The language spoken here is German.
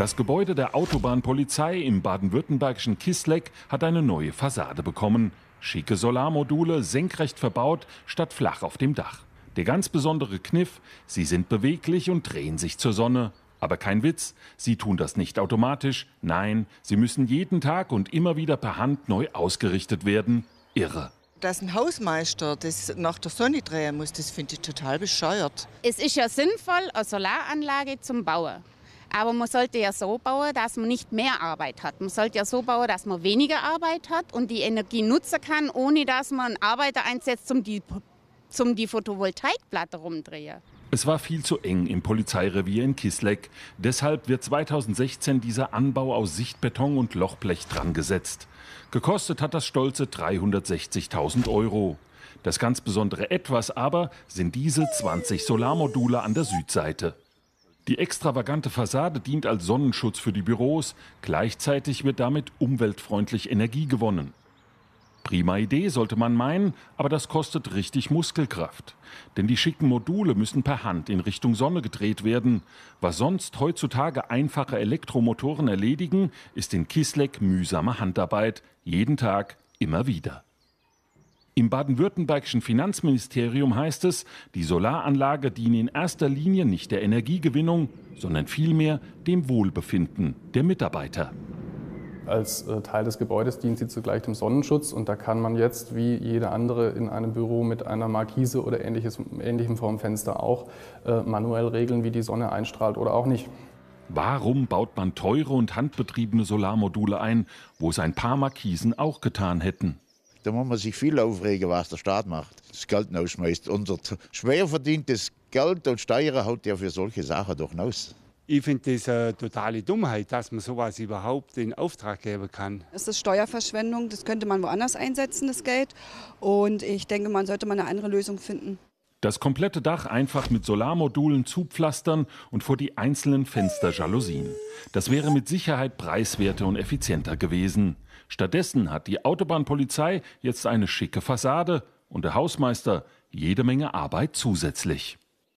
Das Gebäude der Autobahnpolizei im baden-württembergischen Kisleck hat eine neue Fassade bekommen. Schicke Solarmodule senkrecht verbaut statt flach auf dem Dach. Der ganz besondere Kniff, sie sind beweglich und drehen sich zur Sonne. Aber kein Witz, sie tun das nicht automatisch. Nein, sie müssen jeden Tag und immer wieder per Hand neu ausgerichtet werden. Irre dass ein Hausmeister das nach der Sonne drehen muss, das finde ich total bescheuert. Es ist ja sinnvoll, eine Solaranlage zum Bauen. Aber man sollte ja so bauen, dass man nicht mehr Arbeit hat. Man sollte ja so bauen, dass man weniger Arbeit hat und die Energie nutzen kann, ohne dass man einen Arbeiter einsetzt, um die, zum die Photovoltaikplatte rumdrehen. Es war viel zu eng im Polizeirevier in Kisleck. Deshalb wird 2016 dieser Anbau aus Sichtbeton und Lochblech drangesetzt. Gekostet hat das stolze 360.000 Euro. Das ganz besondere Etwas aber sind diese 20 Solarmodule an der Südseite. Die extravagante Fassade dient als Sonnenschutz für die Büros, gleichzeitig wird damit umweltfreundlich Energie gewonnen. Prima Idee sollte man meinen, aber das kostet richtig Muskelkraft. Denn die schicken Module müssen per Hand in Richtung Sonne gedreht werden. Was sonst heutzutage einfache Elektromotoren erledigen, ist in Kisleck mühsame Handarbeit, jeden Tag, immer wieder. Im baden-württembergischen Finanzministerium heißt es, die Solaranlage diene in erster Linie nicht der Energiegewinnung, sondern vielmehr dem Wohlbefinden der Mitarbeiter. Als äh, Teil des Gebäudes dient sie zugleich dem Sonnenschutz und da kann man jetzt wie jeder andere in einem Büro mit einer Markise oder ähnliches, ähnlichem Formfenster auch äh, manuell regeln, wie die Sonne einstrahlt oder auch nicht. Warum baut man teure und handbetriebene Solarmodule ein, wo es ein paar Markisen auch getan hätten? Da muss man sich viel aufregen, was der Staat macht. Das Geld ausschmeißt. Unser schwer verdientes Geld und Steuern haut ja für solche Sachen doch raus. Ich finde das eine totale Dummheit, dass man sowas überhaupt in Auftrag geben kann. Es ist Steuerverschwendung, das könnte man woanders einsetzen, das Geld. Und ich denke, man sollte mal eine andere Lösung finden. Das komplette Dach einfach mit Solarmodulen zupflastern und vor die einzelnen Fenster Jalousien. Das wäre mit Sicherheit preiswerter und effizienter gewesen. Stattdessen hat die Autobahnpolizei jetzt eine schicke Fassade und der Hausmeister jede Menge Arbeit zusätzlich.